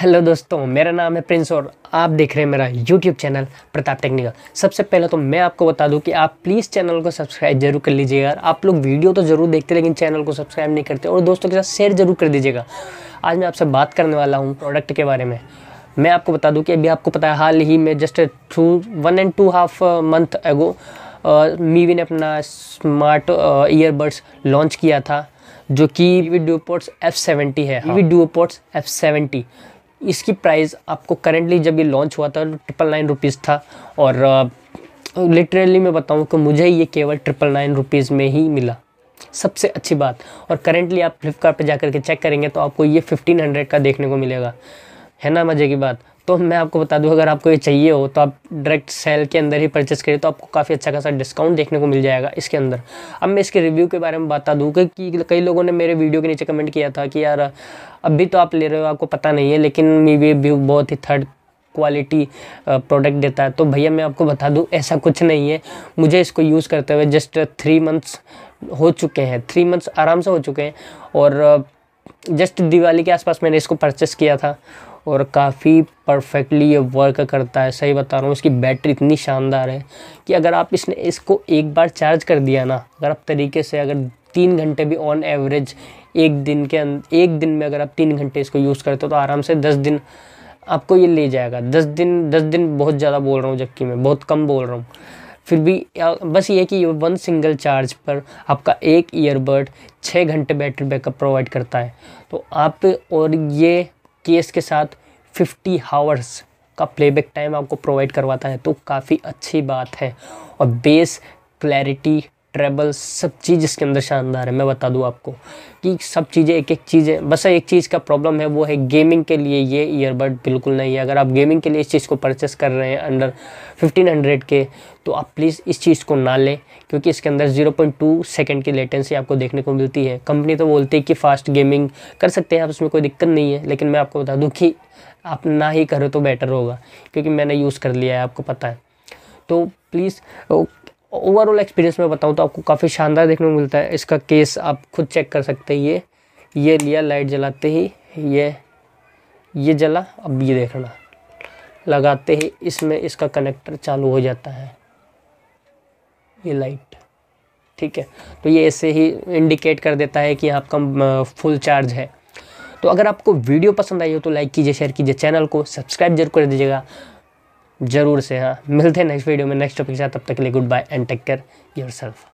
hello दोस्तों मेरा नाम है प्रिंस और आप देख रहे हैं मेरा यूट्यूब चैनल प्रताप टेक्निकल सबसे पहले तो मैं आपको बता दूं कि आप प्लीज़ चैनल को सब्सक्राइब जरूर कर लीजिएगा आप लोग वीडियो तो ज़रूर देखते लेकिन चैनल को सब्सक्राइब नहीं करते और दोस्तों के साथ शेयर जरूर कर दीजिएगा आज मैं आपसे बात करने वाला हूँ प्रोडक्ट के बारे में मैं आपको बता दूँ कि अभी आपको पता है हाल ही में just through one and two half month ago Mivi ने अपना स्मार्ट ईयरबड्स लॉन्च किया था जो कि वी पोर्ट्स एफ सेवेंटी है वी पोर्ट्स एफ सेवेंटी इसकी प्राइस आपको करेंटली जब ये लॉन्च हुआ था ट्रिपल नाइन रुपीज़ था और लिटरली मैं बताऊँ कि मुझे ये केवल ट्रिपल नाइन रुपीज़ में ही मिला सबसे अच्छी बात और करेंटली आप फ्लिपकार्ट जा जाकर के चेक करेंगे तो आपको ये फिफ्टीन हंड्रेड का देखने को मिलेगा है ना मज़े की बात तो मैं आपको बता दूं अगर आपको ये चाहिए हो तो आप डायरेक्ट सेल के अंदर ही परचेस करें तो आपको काफ़ी अच्छा खासा डिस्काउंट देखने को मिल जाएगा इसके अंदर अब मैं इसके रिव्यू के बारे में बता दूँ कि, कि कई लोगों ने मेरे वीडियो के नीचे कमेंट किया था कि यार अभी तो आप ले रहे हो आपको पता नहीं है लेकिन वी व्यू बहुत ही थर्ड क्वालिटी प्रोडक्ट देता है तो भैया मैं आपको बता दूँ ऐसा कुछ नहीं है मुझे इसको यूज़ करते हुए जस्ट थ्री मंथ्स हो चुके हैं थ्री मंथ्स आराम से हो चुके हैं और जस्ट दिवाली के आसपास मैंने इसको परचेस किया था और काफ़ी परफेक्टली ये वर्क करता है सही बता रहा हूँ इसकी बैटरी इतनी शानदार है कि अगर आप इसने इसको एक बार चार्ज कर दिया ना अगर आप तरीके से अगर तीन घंटे भी ऑन एवरेज एक दिन के अं, एक दिन में अगर आप तीन घंटे इसको यूज़ करते हो तो आराम से दस दिन आपको ये ले जाएगा दस दिन दस दिन बहुत ज़्यादा बोल रहा हूँ जबकि मैं बहुत कम बोल रहा हूँ फिर भी बस ये कि वन सिंगल चार्ज पर आपका एक ईयरबड छः घंटे बैटरी बैकअप प्रोवाइड करता है तो आप और ये केस के साथ 50 हावर्स का प्लेबैक टाइम आपको प्रोवाइड करवाता है तो काफ़ी अच्छी बात है और बेस क्लैरिटी ट्रेबल सब चीज़ इसके अंदर शानदार है मैं बता दूँ आपको कि सब चीज़ें एक एक चीज़ें बस एक चीज़ का प्रॉब्लम है वो है गेमिंग के लिए ये ईयरबड बिल्कुल नहीं है अगर आप गेमिंग के लिए इस चीज़ को परचेस कर रहे हैं अंडर 1500 के तो आप प्लीज़ इस चीज़ को ना लें क्योंकि इसके अंदर 0.2 सेकेंड की लेटेंसी आपको देखने को मिलती है कंपनी तो बोलती है कि फ़ास्ट गेमिंग कर सकते हैं आप उसमें कोई दिक्कत नहीं है लेकिन मैं आपको बता दूँ कि आप ना ही करो तो बेटर होगा क्योंकि मैंने यूज़ कर लिया है आपको पता है तो प्लीज़ ओवरऑल एक्सपीरियंस में बताऊँ तो आपको काफ़ी शानदार देखने को मिलता है इसका केस आप खुद चेक कर सकते हैं ये ये लिया लाइट जलाते ही ये ये जला अब ये देखना लगाते ही इसमें इसका कनेक्टर चालू हो जाता है ये लाइट ठीक है तो ये ऐसे ही इंडिकेट कर देता है कि आपका फुल चार्ज है तो अगर आपको वीडियो पसंद आई हो तो लाइक कीजिए शेयर कीजिए चैनल को सब्सक्राइब जरूर कर दीजिएगा जरूर से हाँ मिलते हैं नेक्स्ट वीडियो में नेक्स्ट टॉपिक के साथ तब तक के लिए good bye and take care your self